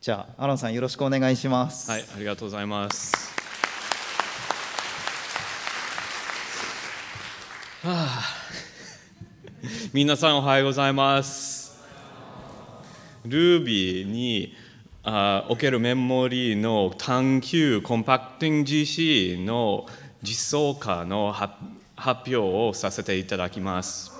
じゃあ、アロンさん、よろしくお願いします。はい、ありがとうございます。はあ、皆さん、おはようございます。Ruby にあおけるメモリーの探求コンパクティング GC の実装化の発表をさせていただきます。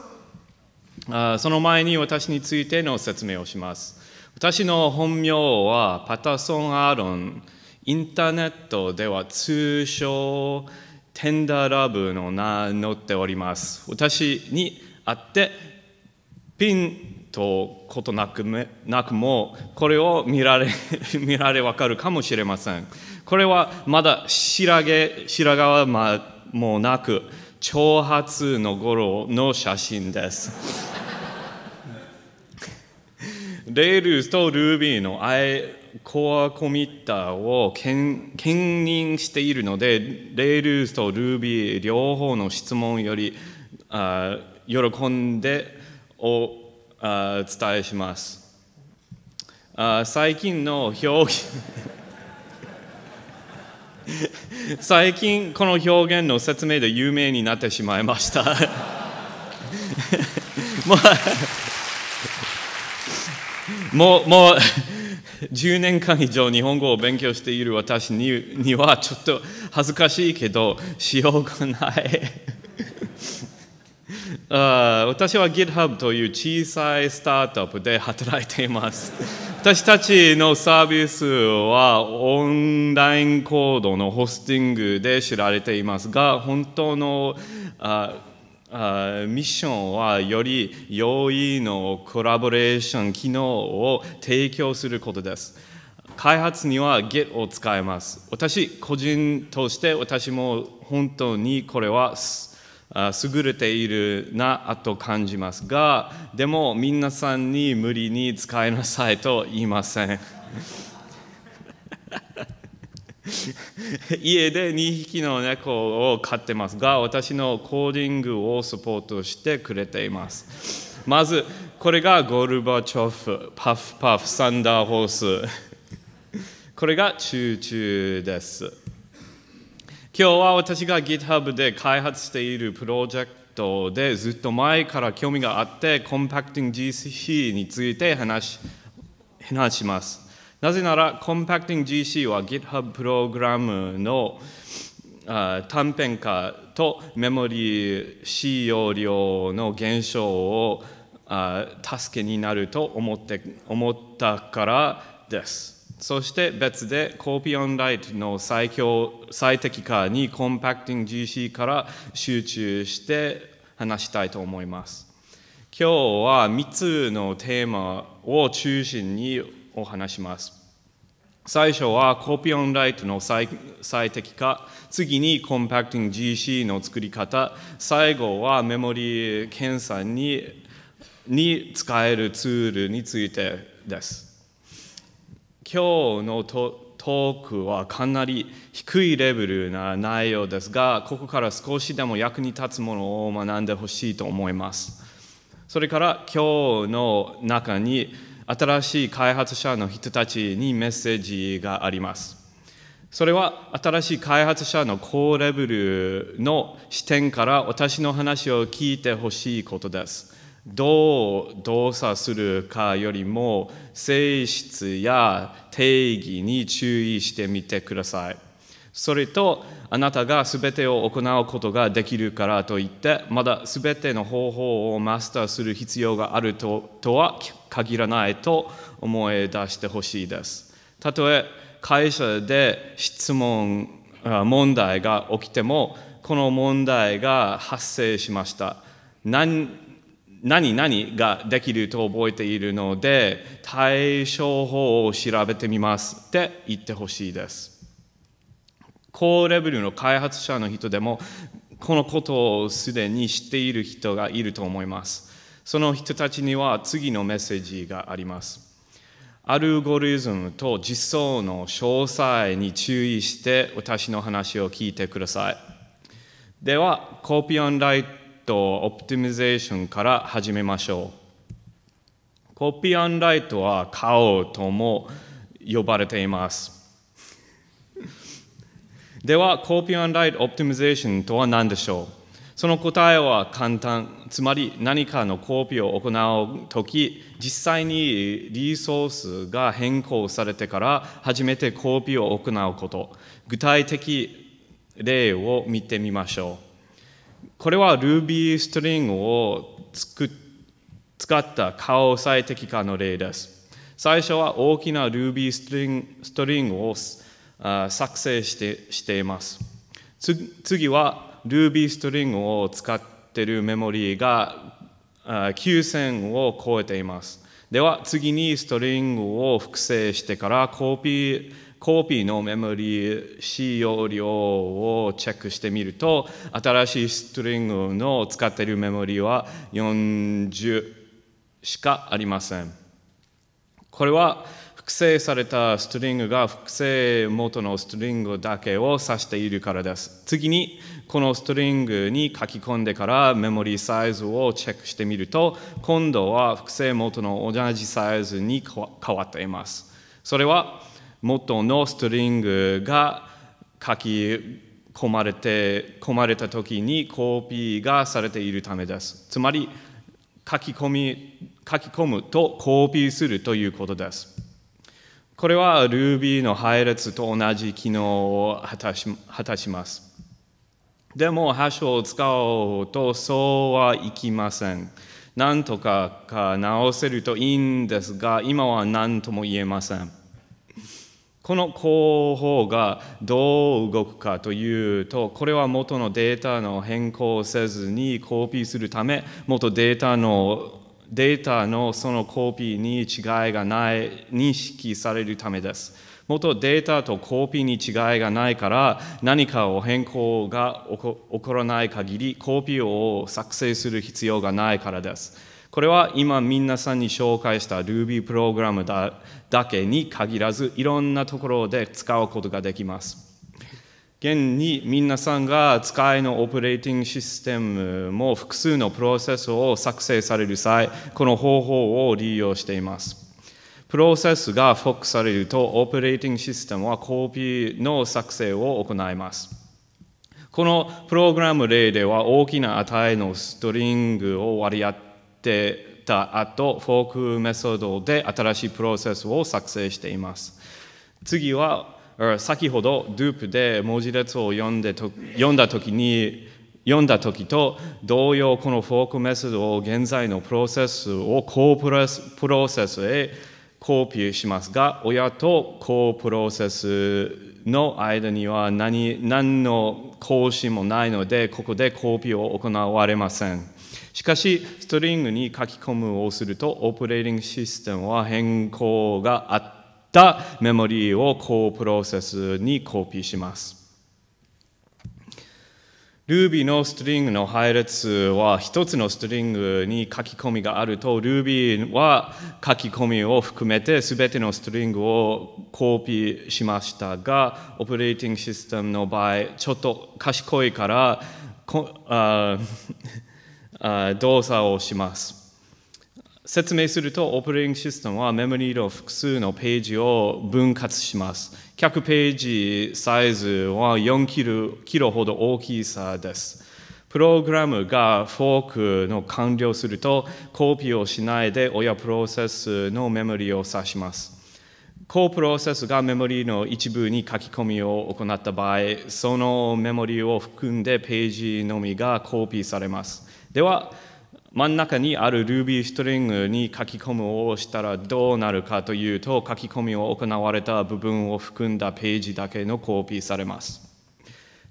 あその前に私についての説明をします。私の本名はパタソン・アーロン。インターネットでは通称テンダーラブの名乗っております。私にあってピンとことなくめなくもこれを見られ見られわかるかもしれません。これはまだ白毛白髪もなく長髪の頃の写真です。レールとルビーの愛コアコミッターを兼任しているのでレールとルビー両方の質問よりあ喜んでおあ伝えしますあ最近の表現最近この表現の説明で有名になってしまいましたまあ もう、もう10年間以上日本語を勉強している私ににはちょっと恥ずかしいけどしようがない あ私は GitHub という小さいスタートアップで働いています私たちのサービスはオンラインコードのホスティングで知られていますが本当のああミッションはより容易のコラボレーション機能を提供することです。開発には Git を使います。私、個人として私も本当にこれは優れているなと感じますが、でも皆さんに無理に使いなさいと言いません。家で2匹の猫を飼ってますが私のコーディングをサポートしてくれていますまずこれがゴルバチョフパフパフサンダーホース これがチューチューです今日は私が GitHub で開発しているプロジェクトでずっと前から興味があってコンパクティング GCC について話話しますなぜなら、コンパクティング GC は GitHub プログラムの短編化とメモリー使用量の減少を助けになると思って思ったからです。そして別でコピーオンライトの最強最適化にコンパクティング GC から集中して話したいと思います。今日は3つのテーマを中心にを話します。最初はコピオンライトの最適化、次にコンパクティング GC の作り方、最後はメモリ検査にに使えるツールについてです。今日のトトークはかなり低いレベルな内容ですが、ここから少しでも役に立つものを学んでほしいと思います。それから今日の中に新しい開発者の人たちにメッセージがあります。それは新しい開発者の高レベルの視点から私の話を聞いてほしいことです。どう動作するかよりも性質や定義に注意してみてください。それとあなたが全てを行うことができるからといってまだ全ての方法をマスターする必要があるととは限らないと思い出してほしいです。たとえ会社で質問問題が起きてもこの問題が発生しました。何何ができると覚えているので対処法を調べてみますって言ってほしいです。高レベルの開発者の人でもこのことをすでに知っている人がいると思います。その人たちには次のメッセージがあります。アルゴリズムと実装の詳細に注意して私の話を聞いてください。では、コピオンライトオプティミゼーションから始めましょう。コピオンライトは顔とも呼ばれています。では、コピオンライトオプティミゼーションとは何でしょうその答えは簡単、つまり何かのコピーを行うとき、実際にリソースが変更されてから初めてコピーを行うこと、具体的例を見てみましょう。これは Ruby String を使った顔最適化の例です。最初は大きな Ruby String, String を作成してしています。次は Ruby ストリングを使っているメモリーが9000を超えています。では次にストリングを複製してからコピーコピーのメモリ使用量をチェックしてみると新しいストリングの使っているメモリは40しかありません。これは複製されたストリングが複製元のストリングだけを指しているからです。次にこのストリングに書き込んでからメモリーサイズをチェックしてみると、今度は複製元の同じサイズに変わっています。それは元のストリングが書き込まれて、込まれた時にコピーがされているためです。つまり、書き込み、書き込むとコピーするということです。これは Ruby の配列と同じ機能を果たします。でも、ハッシュを使おうとそうはいきません。なんとかか直せるといいんですが、今は何とも言えません。この広報がどう動くかというと、これは元のデータの変更せずにコピーするため、元データのデータのそのコピーに違いがない認識されるためです。元データとコピーに違いがないから何かを変更が起こらない限りコピーを作成する必要がないからです。これは今皆さんに紹介した Ruby プログラムだだけに限らずいろんなところで使うことができます。現に皆さんが使いのオペレーティングシステムも複数のプロセスを作成される際、この方法を利用しています。プロセスがフォックされると、オペレーティングシステムはコピーの作成を行います。このプログラム例では大きな値のストリングを割り当てた後、フォークメソッドで新しいプロセスを作成しています。次は、先ほど d ゥープで文字列を読んでと読んだ時に読んだ時と同様このフォークメソッドを現在のプロセスをコープロセスへコピーしますが、親と子プロセスの間には何何の更新もないので、ここでコピーを行われません。しかし、ストリングに書き込むをすると、オペレーティングシステムは変更があったメモリーをコプロセスにコピーします。Ruby のストリングの配列は一つのストリングに書き込みがあると Ruby は書き込みを含めて全てのストリングをコピーしましたがオペレーティングシステムの場合ちょっと賢いからああ動作をします説明するとオペレーティングシステムはメモリーの複数のページを分割します100ページサイズは4キロキロほど大きさです。プログラムがフォークの完了すると、コピーをしないで親プロセスのメモリを指します。高プロセスがメモリの一部に書き込みを行った場合、そのメモリを含んでページのみがコピーされます。では、真ん中にある Ruby ストリングに書き込むをしたらどうなるかというと書き込みを行われた部分を含んだページだけのコピーされます。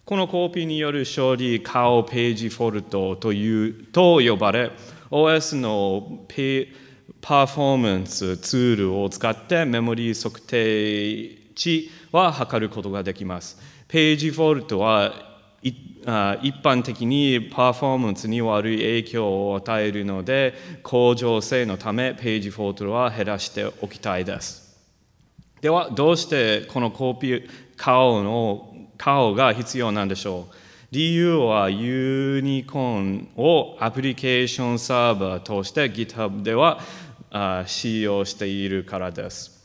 このコピーによる処理顔ページフォルトというと呼ばれ OS のペパフォーマンスツールを使ってメモリー測定値は測ることができます。ページフォルトは一般的にパフォーマンスに悪い影響を与えるので向上性のためページフォートルは減らしておきたいですではどうしてこのコピー顔の顔が必要なんでしょう理由はユニコーンをアプリケーションサーバーとして GitHub では使用しているからです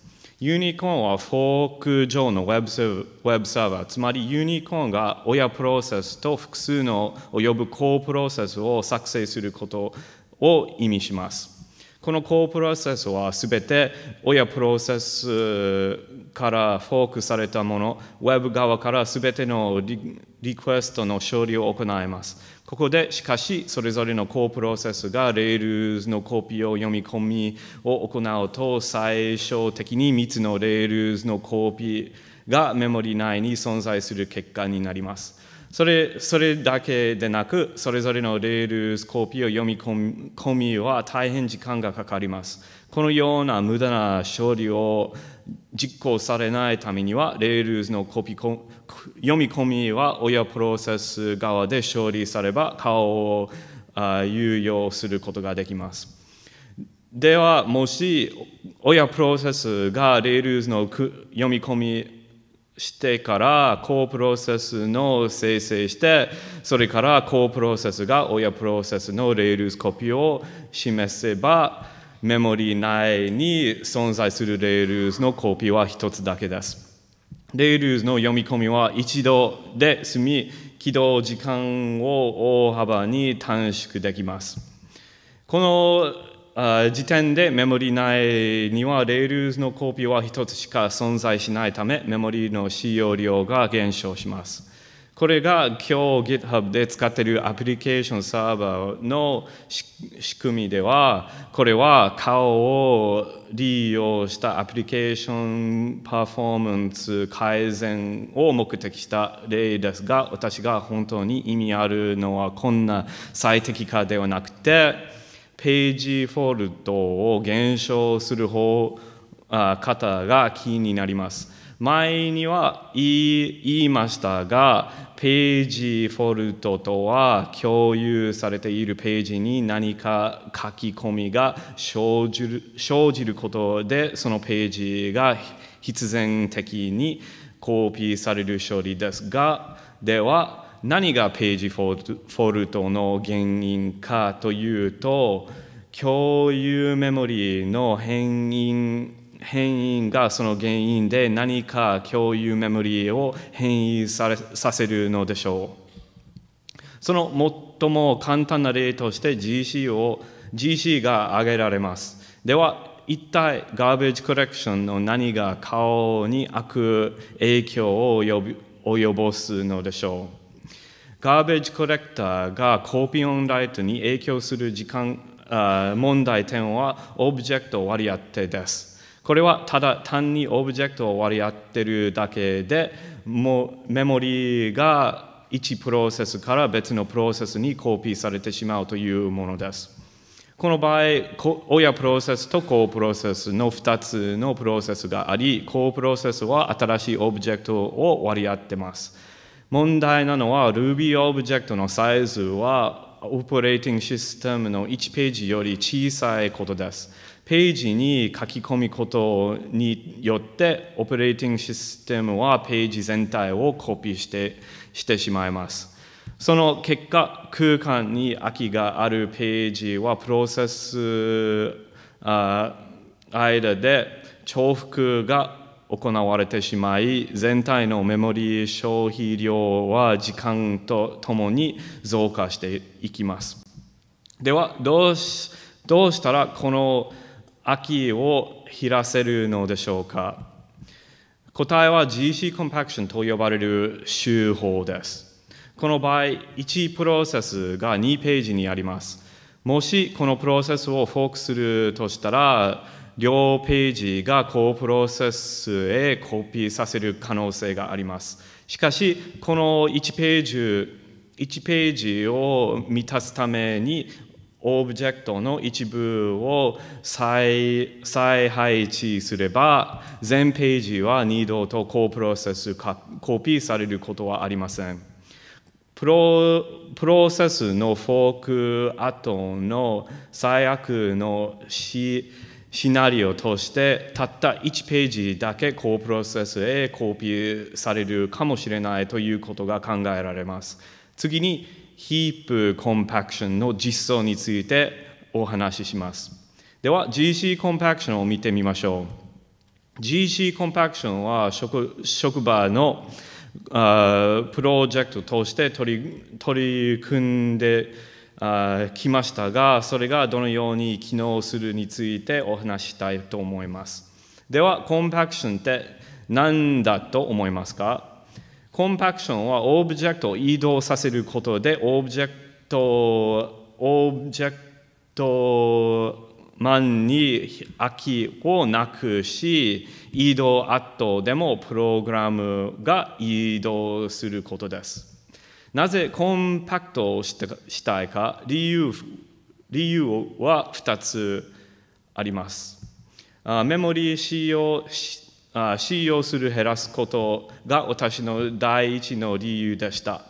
ユニコーンはフォーク上のウェブサーバー、つまりユニコーンが親プロセスと複数の及ぶコープロセスを作成することを意味します。このコープロセスはすべて親プロセスからフォークされたもの、ウェブ側からすべてのリクエストの処理を行います。ここでしかしそれぞれのコープロセスがレールズのコピーを読み込みを行うと最小的に3つのレールズのコピーがメモリ内に存在する結果になります。それそれだけでなく、それぞれのレールコピーを読み込みは大変時間がかかります。このような無駄な処理を実行されないためには、レールのコピー読み込みは親プロセス側で処理されば顔を有用することができます。では、もし親プロセスがレールの読み込みしてから高プロセスの生成してそれから高プロセスが親プロセスのレールズコピーを示せばメモリ内に存在するレールズのコピーは1つだけです。レールズの読み込みは一度で済み起動時間を大幅に短縮できます。このあ時点でメモリ内にはレールのコピーは1つしか存在しないためメモリの使用量が減少します。これが今日 GitHub で使っているアプリケーションサーバーの仕組みではこれは顔を利用したアプリケーションパフォーマンス改善を目的した例ですが私が本当に意味あるのはこんな最適化ではなくてページフォルトを減少する方方が気になります。前には言いましたが、ページフォルトとは共有されているページに何か書き込みが生じる生じることで、そのページが必然的にコピーされる処理ですが、では、何がページフォルトの原因かというと共有メモリーの変因変異がその原因で何か共有メモリーを変異させるのでしょうその最も簡単な例として GC, を GC が挙げられますでは一体ガーベージコレクションの何が顔に悪影響を及ぼすのでしょうガーベージコレクターがコーピオンライトに影響する時間問題点はオブジェクト割り当てです。これはただ単にオブジェクトを割り当てるだけでもメモリが1プロセスから別のプロセスにコピーされてしまうというものです。この場合、親プロセスと子プロセスの2つのプロセスがあり、子プロセスは新しいオブジェクトを割り当てます。問題なのは Ruby オブジェクトのサイズはオペレーティングシステムの1ページより小さいことです。ページに書き込むことによってオペレーティングシステムはページ全体をコピーしてしてしまいます。その結果、空間に空きがあるページはプロセス間で重複が行われてしまい全体のメモリー消費量は時間とともに増加していきますではどうしたらこの秋を減らせるのでしょうか答えは GC コンパクションと呼ばれる手法ですこの場合1プロセスが2ページにありますもしこのプロセスをフォークするとしたら両ページが高プロセスへコピーさせる可能性があります。しかし、この1ページ、1ページを満たすために、オブジェクトの一部を再再配置すれば、全ページは二度と高プロセスコピーされることはありません。プロプロセスのフォークアトの最悪の死シナリオとしてたった1ページだけープロセスへコピーされるかもしれないということが考えられます。次にヒープコンパクションの実装についてお話しします。では GC コンパクションを見てみましょう。GC コンパクションは職職場のあプロジェクトとして取り取り組んで来ましたが、それがどのように機能するについてお話したいと思います。では、コンパクションって何だと思いますかコンパクションはオブジェクトを移動させることで、オブジェクト、オブジェクトマンに空きをなくし、移動後でもプログラムが移動することです。なぜコンパクトをしたいか理由理由は2つありますメモリー使用使用する減らすことが私の第一の理由でした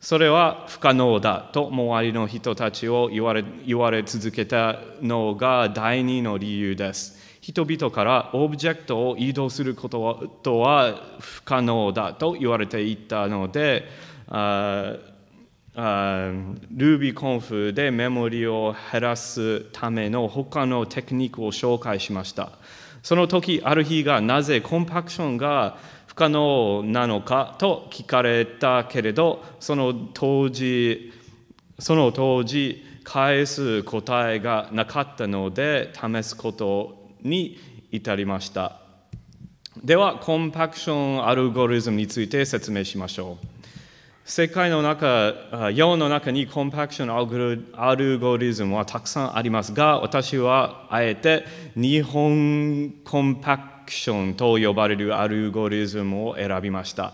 それは不可能だと周りの人たちを言われ言われ続けたのが第二の理由です。人々からオブジェクトを移動することとは不可能だと言われていたので、ああルービーコンフでメモリを減らすための他のテクニックを紹介しました。その時、ある日がなぜコンパクションが不可能なのかと聞かれたけれど、その当時、その当時、返す答えがなかったので、試すことに至りました。では、コンパクションアルゴリズムについて説明しましょう。世界の中、世の中にコンパクションアルゴリズムはたくさんありますが、私はあえて日本コンパクションと呼ばれるアルゴリズムを選びました。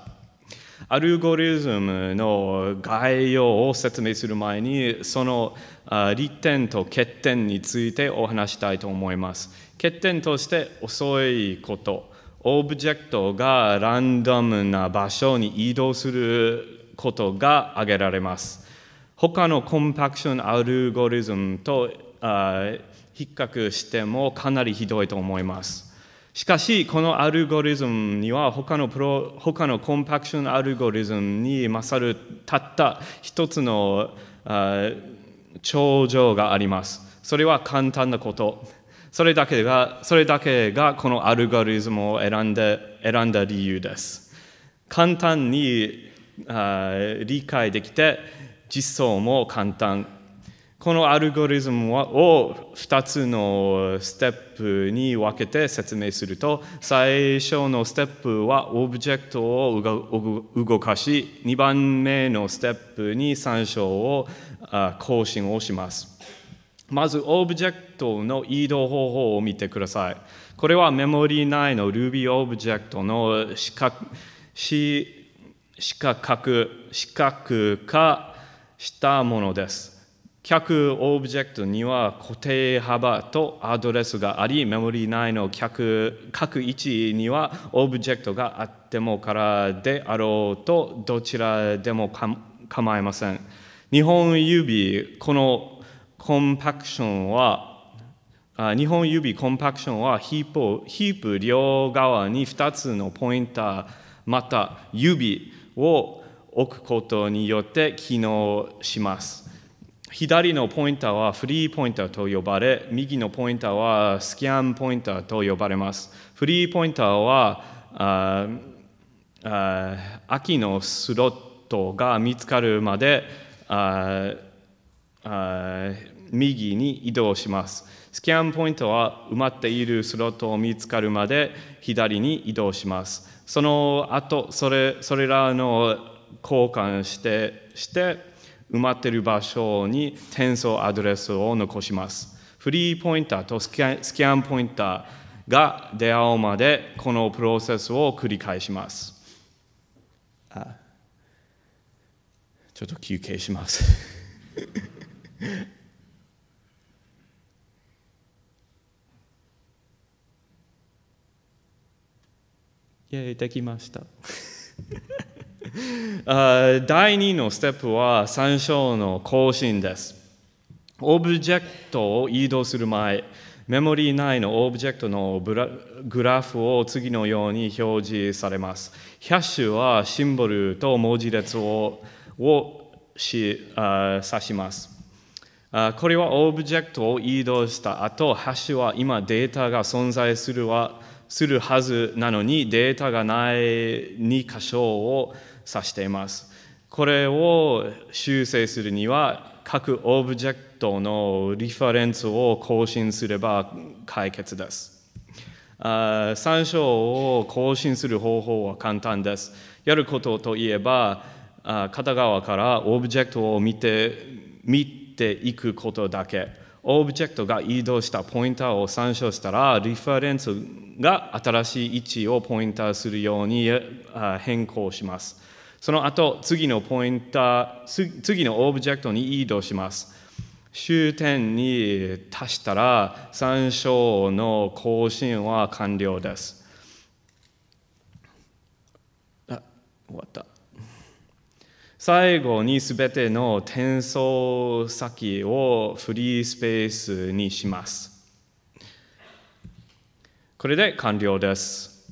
アルゴリズムの概要を説明する前に、その利点と欠点についてお話したいと思います。欠点として遅いこと、オブジェクトがランダムな場所に移動することが挙げられます。他のコンパクションアルゴリズムと比較してもかなりひどいと思います。しかし、このアルゴリズムには他のプロ他のコンパクションアルゴリズムに勝るたった一つの頂上があります。それは簡単なこと。それだけが、それだけがこのアルゴリズムを選んで選んだ理由です。簡単にあ理解できて実装も簡単このアルゴリズムを2つのステップに分けて説明すると最初のステップはオブジェクトを動かし2番目のステップに参照を更新をしますまずオブジェクトの移動方法を見てくださいこれはメモリ内の Ruby オブジェクトの視覚四角視覚化したものです。客オブジェクトには固定幅とアドレスがあり、メモリ内の客各位置にはオブジェクトがあってもからであろうと、どちらでも構いません。日本指、このコンパクションは、日本指コンパクションはヒープ、ヒープ両側に2つのポインター、また指、を置くことによって機能します。左のポインターはフリーポインターと呼ばれ、右のポインターはスキャンポインターと呼ばれます。フリーポインターはああ秋のスロットが見つかるまでああ右に移動します。スキャンポイントは埋まっているスロットを見つかるまで左に移動します。その後それそれらの交換してして埋まっている場所に転送アドレスを残しますフリーポインターとスキャンポインターが出会うまでこのプロセスを繰り返しますちょっと休憩しますイイ、できました。第2のステップは参照の更新です。オブジェクトを移動する前、メモリー内のオブジェクトのグラフを次のように表示されます。キャッシュはシンボルと文字列ををしあ指します。あこれはオブジェクトを移動した後、ハッシュは今データが存在するはするはずなのにデータがない2箇所を指しています。これを修正するには各オブジェクトのリファレンスを更新すれば解決です。あ参照を更新する方法は簡単です。やることといえばあ片側からオブジェクトを見て見ていくことだけ。オブジェクトが移動したポインターを参照したら、リファレンスが新しい位置をポインターするように変更します。その後、次のポインター、次のオブジェクトに移動します。終点に達したら、参照の更新は完了です。あ、終わった。最後にすべての転送先をフリースペースにします。これで完了です。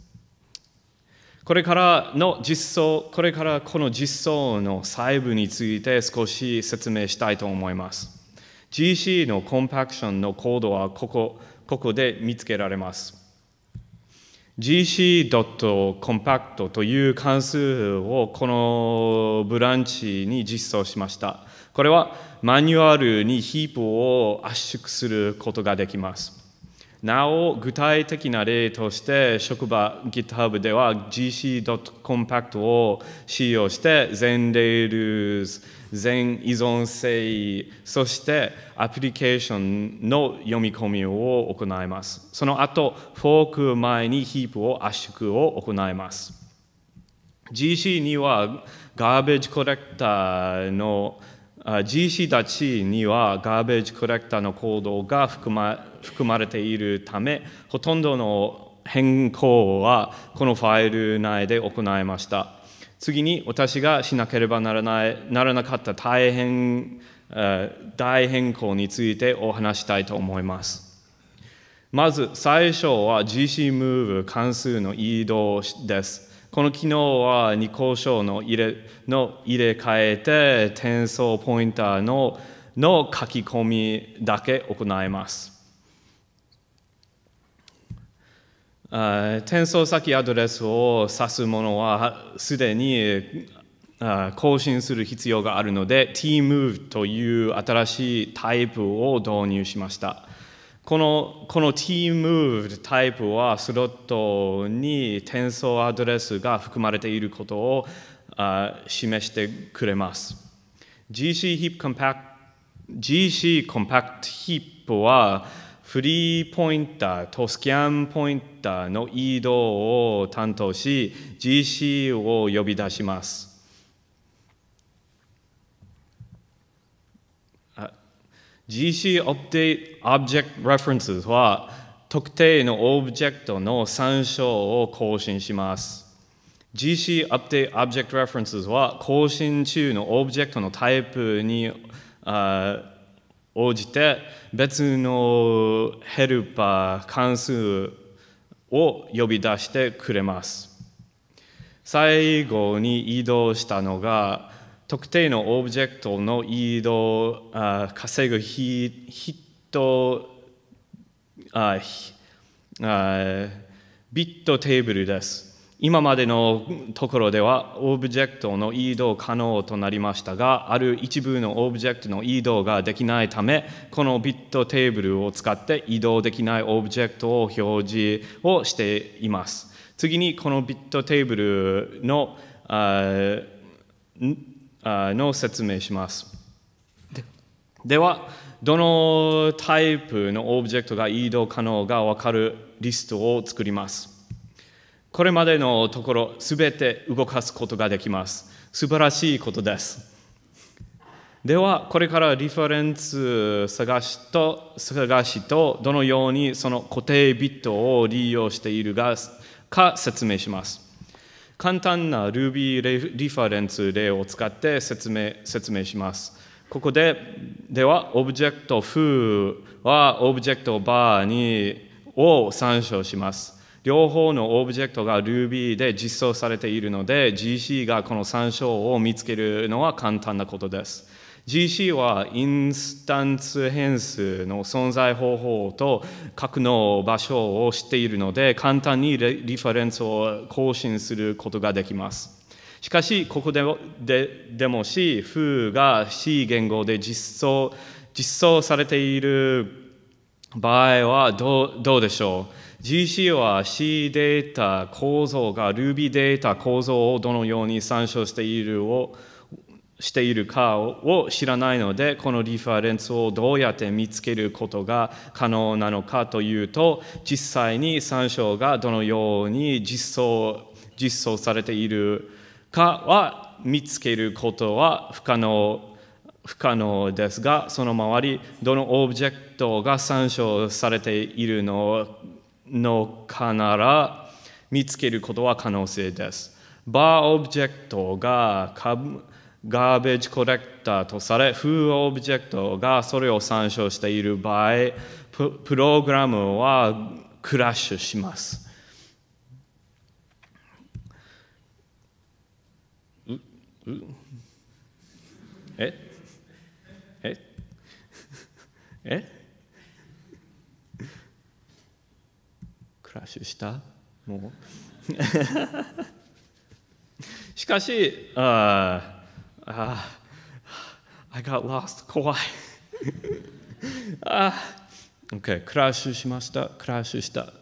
これからの実装、これからこの実装の細部について少し説明したいと思います。GC のコンパクションのコードはここここで見つけられます。gc.compact という関数をこのブランチに実装しました。これはマニュアルにヒープを圧縮することができます。なお、具体的な例として、職場 GitHub では gc.compact を使用して ZenRails 全依存性そしてアプリケーションの読み込みを行いますその後フォーク前にヒープを圧縮を行います GC にはガーベージコレクターの GC たちにはガーベージコレクターの行動が含ま含まれているためほとんどの変更はこのファイル内で行いました次に私がしなければならないならなかった大変大変更についてお話したいと思います。まず最初は GC ムーブ関数の移動です。この機能は二項章の入れの入れ替えて転送ポインターのの書き込みだけ行います。転送先アドレスを指すものはすでに更新する必要があるので tmove という新しいタイプを導入しましたこのこの tmove タイプはスロットに転送アドレスが含まれていることを示してくれます GC ヒップコンパク GC コンパクトヒップはフリーポインターとスキャンポインターの移動を担当し、GC を呼び出します。GC オ t テ Object References は特定のオブジェクトの参照を更新します。GC Update Object References は更新中のオブジェクトのタイプにあ応じて別のヘルパー関数を呼び出してくれます。最後に移動したのが特定のオブジェクトの移動あ稼ぐ人ああビットテーブルです。今までのところではオブジェクトの移動可能となりましたがある一部のオブジェクトの移動ができないためこのビットテーブルを使って移動できないオブジェクトを表示をしています次にこのビットテーブルのあの説明しますではどのタイプのオブジェクトが移動可能がわかるリストを作りますこれまでのところ全て動かすことができます。素晴らしいことです。では、これからリファレンス探しと、探しとどのようにその固定ビットを利用しているがか説明します。簡単な Ruby リファレンス例を使って説明説明します。ここででは、オブジェクトーはオブジェクトバーにを参照します。両方のオブジェクトが Ruby で実装されているので GC がこの参照を見つけるのは簡単なことです。GC はインスタンス変数の存在方法と格納場所を知っているので簡単にリファレンスを更新することができます。しかしここでででもし f が C 言語で実装実装されている場合はどうどうでしょう GC は C データ構造が Ruby データ構造をどのように参照しているをしているかを知らないのでこのリファレンスをどうやって見つけることが可能なのかというと実際に参照がどのように実装実装されているかは見つけることは不可能不可能ですがその周りどのオブジェクトが参照されているののかなら見つけることは可能性です。バーオブジェクトがガーベージコレクターとされ、フーオブジェクトがそれを参照している場合、プログラムはクラッシュします。ううえええラッシュしたもう しかしああ I got lost 怖い ああ OK クラッシュしましたクラッシュした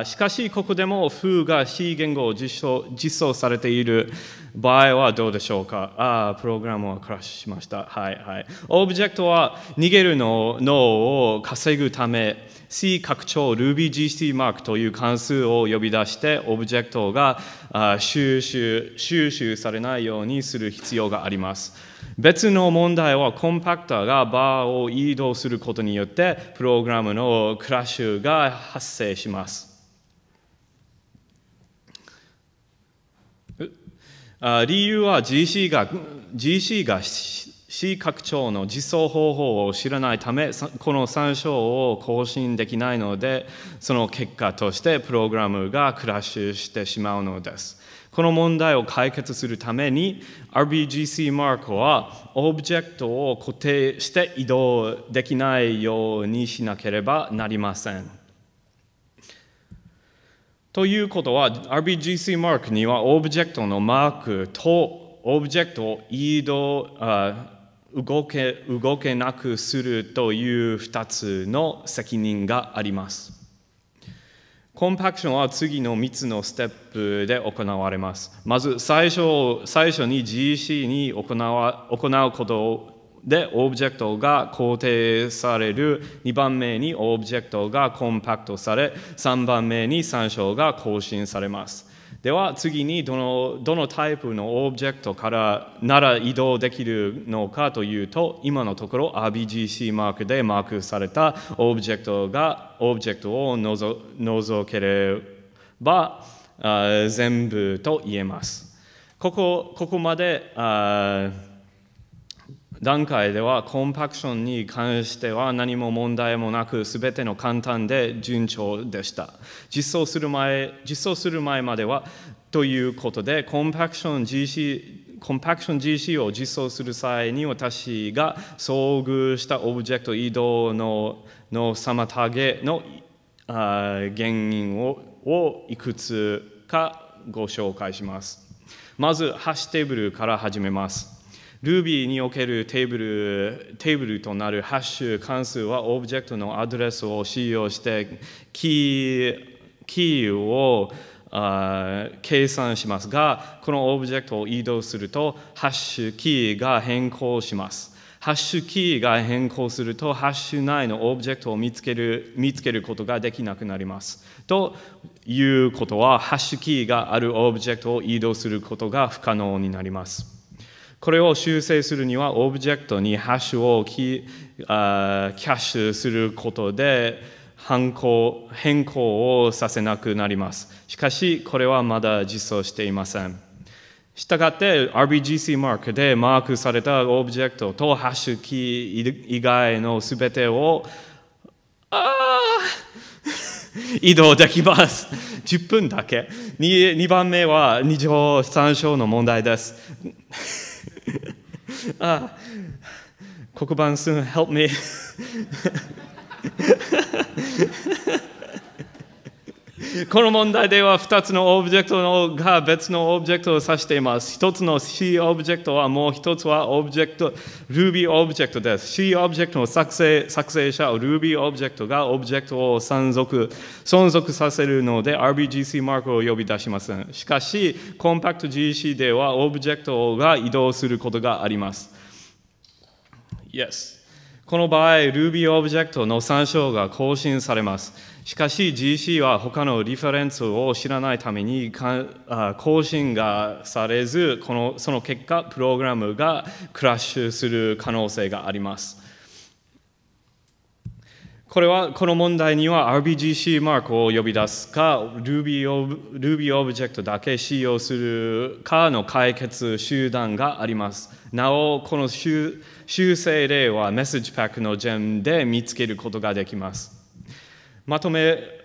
あしかしここでも「風」が C 言語を実装実装されている場合はどうでしょうかああ、プログラムはクラッシュしました。はいはい。オブジェクトは逃げるの脳を稼ぐため、C 拡張 RubyGCMark という関数を呼び出して、オブジェクトが収集収集されないようにする必要があります。別の問題はコンパクターがバーを移動することによってプログラムのクラッシュが発生します。あ理由は GC が GC が C 拡張の実装方法を知らないためこの参照を更新できないのでその結果としてプログラムがクラッシュしてしまうのですこの問題を解決するために RBGC マークはオブジェクトを固定して移動できないようにしなければなりませんということは RBGC マークにはオブジェクトのマークとオブジェクトを移動動け動けなくするという2つの責任があります。コンパクションは次の3つのステップで行われます。まず最初最初に g c に行わ行うことをで、オブジェクトが肯定される、2番目にオブジェクトがコンパクトされ、3番目に参照が更新されます。では次にどのどのタイプのオブジェクトからなら移動できるのかというと今のところ RBGC マークでマークされたオブジェクトがオブジェクトを除ければ全部と言えます。ここここまで段階ではコンパクションに関しては何も問題もなく全ての簡単で順調でした実装する前実装する前まではということでコンパクション GC コンパクション GC を実装する際に私が遭遇したオブジェクト移動のの妨げのあ原因ををいくつかご紹介しますまずハッシュテーブルから始めます Ruby におけるテーブルテーブルとなるハッシュ関数はオブジェクトのアドレスを使用してキーキーをあー計算しますがこのオブジェクトを移動するとハッシュキーが変更します。ハッシュキーが変更すると、ハッシュ内のオブジェクトを見つける見つけることができなくなります。ということは、ハッシュキーがあるオブジェクトを移動することが不可能になります。これを修正するにはオブジェクトにハッシュをキあキャッシュすることで変更変更をさせなくなります。しかしこれはまだ実装していません。したがって RBGC マークでマークされたオブジェクトとハッシュキー以外のすべてをあ 移動できます。10分だけ。2, 2番目は2乗3章の問題です。ah, uh, kokoban help me. この問題では2つのオブジェクトが別のオブジェクトを指しています。1つの C オブジェクトはもう1つはオブジェクト、Ruby オブジェクトです。C オブジェクトの作成作成者、Ruby オブジェクトがオブジェクトを存続存続させるので RBGC マークを呼び出しません。しかし、コンパクト GC ではオブジェクトが移動することがあります。Yes. この場合、Ruby オブジェクトの参照が更新されます。しかし GC は他のリファレンスを知らないために更新がされずこの、その結果、プログラムがクラッシュする可能性があります。これはこの問題には RBGC マークを呼び出すか Ruby, Ruby オブジェクトだけ使用するかの解決集団があります。なおこの修正例はメッセージパックのジェムで見つけることができます。まとめ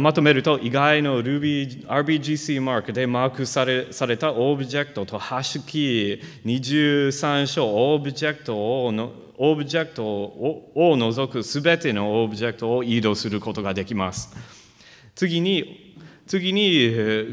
まとめると、意外の Ruby RBGC マークでマークされされたオブジェクトとハッシュキー23章オブジェクトをのオブジェクトをを除くすべてのオブジェクトを移動することができます。次に、次に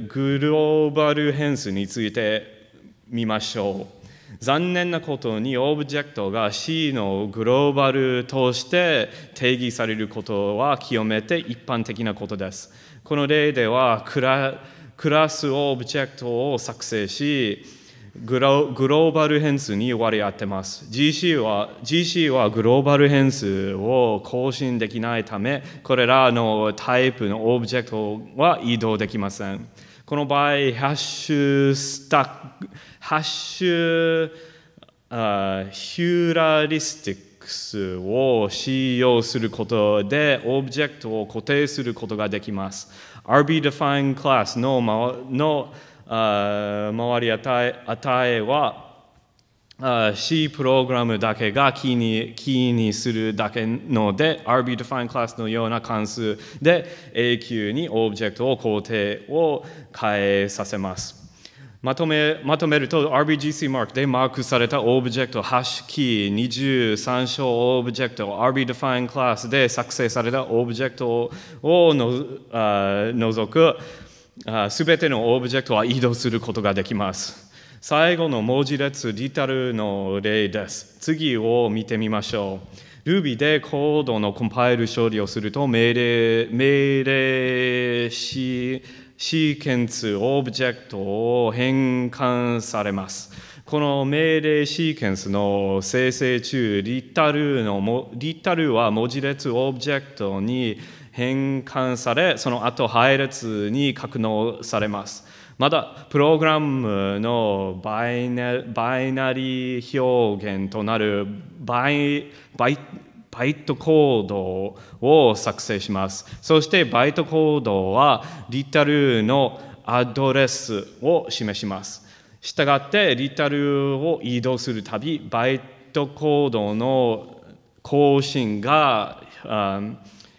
グローバル変数について見ましょう。残念なことにオブジェクトが C のグローバルとして定義されることは極めて一般的なことです。この例ではクラクラスオブジェクトを作成しグローバル変数に割り当てます GC は GC はグローバル変数を更新できないためこれらのタイプのオブジェクトは移動できません。この場合、ハッシュスタック、ハッシュあヒューラリスティックスを使用することで、オブジェクトを固定することができます。RBDefine class ののあ周り値値は C プログラムだけがキーにキーにするだけので RBDefine クラスのような関数で永久にオブジェクトを工程を変えさせます。まとめまとめると RBGC マークでマークされたオブジェクトハッシュキー23章オブジェクト RBDefine クラスで作成されたオブジェクトをのあ除くすべてのオブジェクトは移動することができます。最後の文字列リタルの例です。次を見てみましょう。Ruby でコードのコンパイル処理をすると命令、命令し、シーケンス、オブジェクトを変換されます。この命令シーケンスの生成中、リタルのリタルは文字列オブジェクトに変換され、その後配列に格納されます。またプログラムのバイナリー表現となるバイバイバイトコードを作成します。そしてバイトコードはリタルのアドレスを示します。したがってリタルを移動するたびバイトコードの更新が、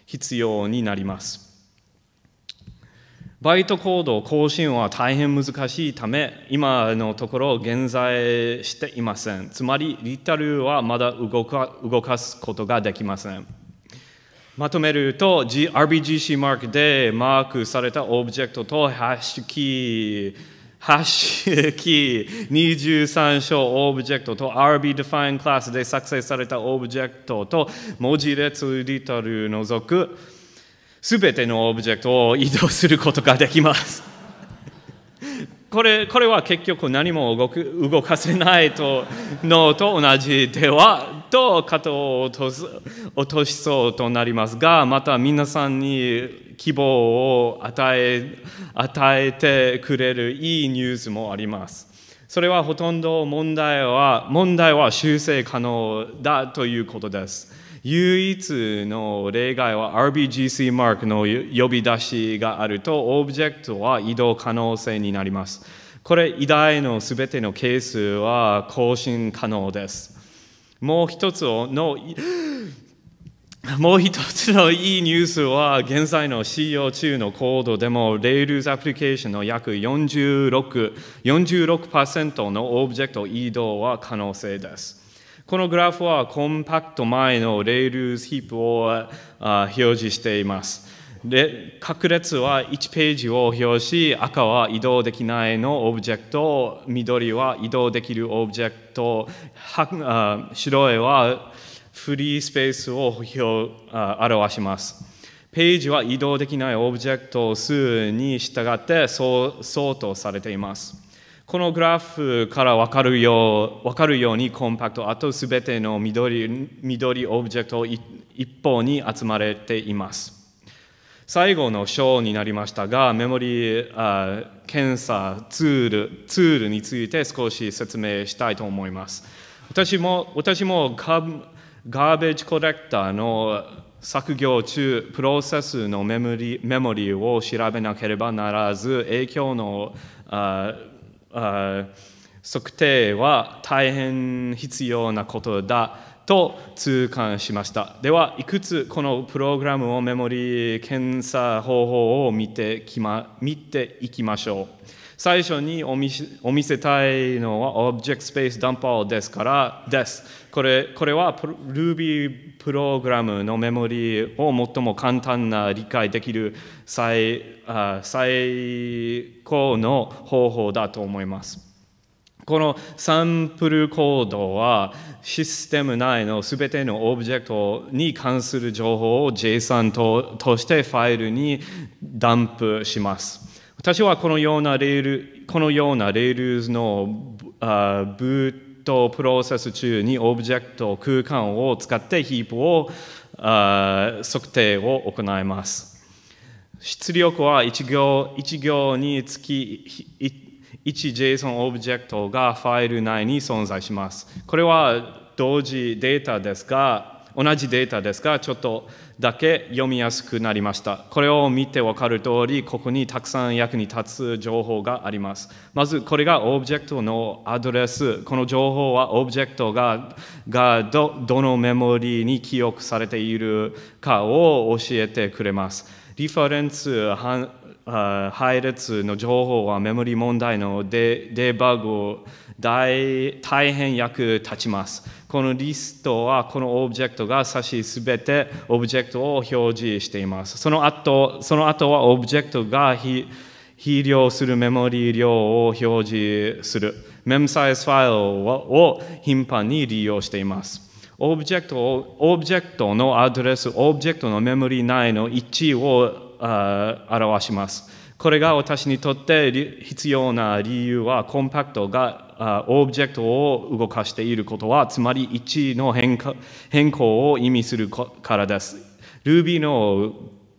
必要になります。バイトコード更新は大変難しいため、今のところ現在していません。つまり、リタルはまだ動か動かすことができません。まとめると、RBGC マークでマークされたオブジェクトとハッシュキー、ハッシュキー23章オブジェクトと RBDefine c l a s s で作成されたオブジェクトと文字列リタル除くすべてのオブジェクトを移動することができます。これこれは結局何も動く動かせないとのと同じではと肩を落とす落としそうとなりますがまた皆さんに希望を与え与えてくれるいいニュースもあります。それはほとんど問題は問題は修正可能だということです。唯一の例外は RBGC マークの呼び出しがあるとオブジェクトは移動可能性になります。これ以外のすべてのケースは更新可能です。もう一つの もう一つのいいニュースは、現在の使用中のコードでも、Rails アプリケーションの約46 46%のオブジェクト移動は可能性です。このグラフはコンパクト前のレールズヒップを表示しています。で、各列は1ページを表し、赤は移動できないのオブジェクト、緑は移動できるオブジェクト、白いはフリースペースを表します。ページは移動できないオブジェクト数に従って相当されています。このグラフから分かるよう分かるようにコンパクト、あとすべての緑緑オブジェクト一方に集まれています。最後の章になりましたが、メモリあ検査ツールツールについて少し説明したいと思います。私も私もガガーベージコレクターの作業中、プロセスのメモリメモリを調べなければならず、影響のあ測定は大変必要なことだと痛感しました。では、いくつこのプログラムをメモリ検査方法を見てき、ま、見ていきましょう。最初にお見せたいのは Object Space d u m p ですからです。これこれは Ruby プログラムのメモリを最も簡単な理解できる最最高の方法だと思います。このサンプルコードはシステム内のすべてのオブジェクトに関する情報を JSON ととしてファイルにダンプします。私はこのようなレール、このようなレールのブーとプロセス中にオブジェクト空間を使ってヒープを測定を行います。出力は1行 ,1 行につき 1JSON オブジェクトがファイル内に存在します。これは同時データですが、同じデータですが、ちょっとだけ読みやすくなりました。これを見てわかる通り、ここにたくさん役に立つ情報があります。まず、これがオブジェクトのアドレス。この情報はオブジェクトががどどのメモリーに記憶されているかを教えてくれます。リファレンス配列の情報はメモリ問題のデデバッグ大変役立ちます。このリストはこのオブジェクトが差しすべてオブジェクトを表示しています。その後その後はオブジェクトが肥料するメモリー量を表示する。メムサイズファイルを頻繁に利用しています。オブジェクトをオブジェクトのアドレス、オブジェクトのメモリー内の1を表します。これが私にとって必要な理由はコンパクトがオブジェクトを動かしていることはつまり1の変更を意味するからです。Ruby の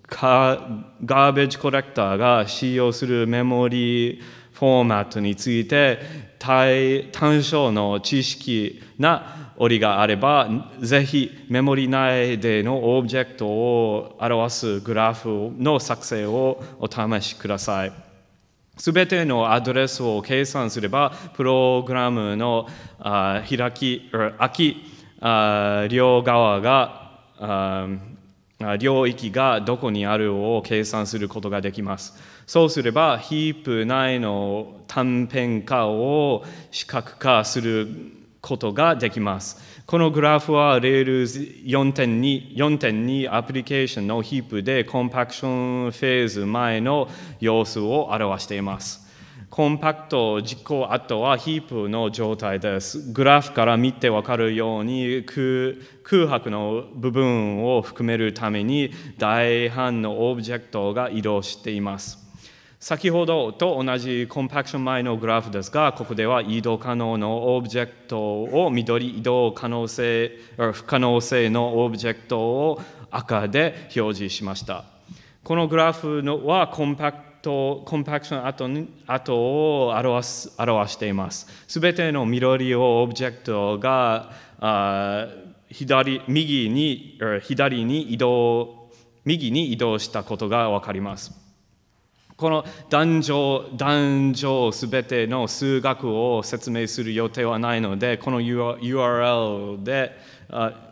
ガーベージコレクターが使用するメモリーフォーマットについて単焦の知識な折があれば、ぜひメモリ内でのオブジェクトを表すグラフの作成をお試しください。すべてのアドレスを計算すれば、プログラムの開き、空き、両側が、領域がどこにあるを計算することができます。そうすれば、ヒープ内の短編化を視覚化することができます。このグラフは Rails4.2 4.2アプリケーションのヒップでコンパクションフェーズ前の様子を表しています。コンパクト実行後はヒープの状態です。グラフから見てわかるように空白の部分を含めるために大半のオブジェクトが移動しています。先ほどと同じコンパクション前のグラフですが、ここでは移動可能のオブジェクトを緑、移動可能性、不可能性のオブジェクトを赤で表示しました。このグラフのはコンパクト、コンパクション後に後を表す表しています。すべての緑をオブジェクトがあ左右に左に移動、右に移動したことがわかります。この男女、男女すべての数学を説明する予定はないので、この URL で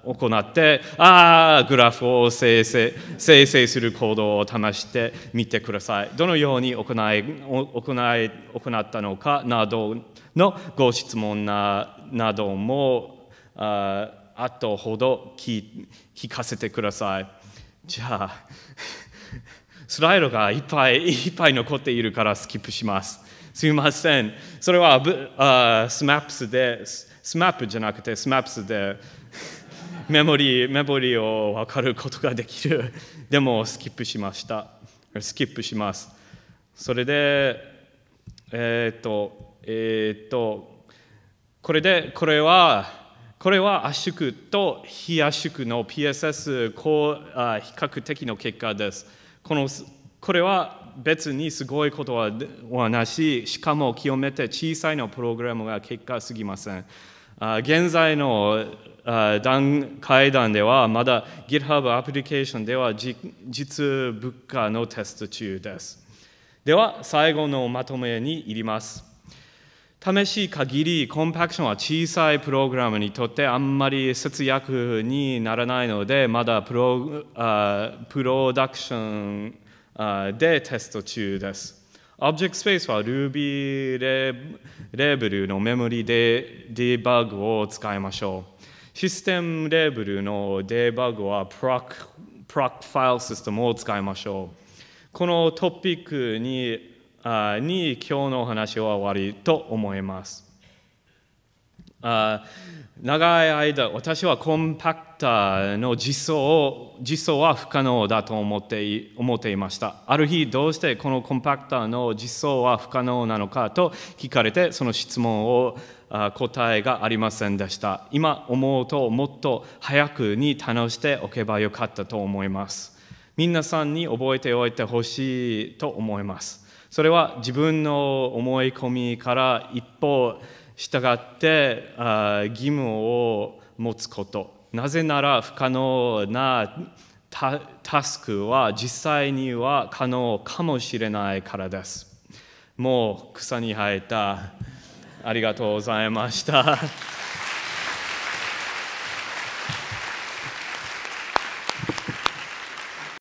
行って、ああ、グラフを生成生成する行動を試してみてください。どのように行い行い行ったのかなどのご質問ななどもあ後ほど聞聞かせてください。じゃあスライドがいっぱいいっぱい残っているからスキップします。すみません。それはあスマップスで、スマップじゃなくてスマップスでメモリー、メモリーを分かることができる。でもスキップしました。スキップします。それで、えー、っと、えー、っと、これで、これは、これは圧縮と非圧縮の PSS 比較的の結果です。このこれは別にすごいことはなし、しかも極めて小さいのプログラムが結果すぎません。あ現在の段階段ではまだ GitHub アプリケーションでは実物価のテスト中です。では最後のまとめに入ります。試し限りコンパクションは小さいプログラムにとってあんまり節約にならないのでまだプロあプロダクションあでテスト中です。Object Space は Ruby レレーブルのメモリでデバッグを使いましょう。システムレーブルのデバッグは PROC, PROC ファイルシステムを使いましょう。このトピックにに今日のお話は終わりと思います。あ長い間私はコンパクターの実装を実装は不可能だと思って思っていましたある日どうしてこのコンパクターの実装は不可能なのかと聞かれてその質問を答えがありませんでした今思うともっと早くに楽しておけばよかったと思います皆さんに覚えておいてほしいと思いますそれは自分の思い込みから一歩従ってあ義務を持つことなぜなら不可能なタスクは実際には可能かもしれないからですもう草に生えたありがとうございました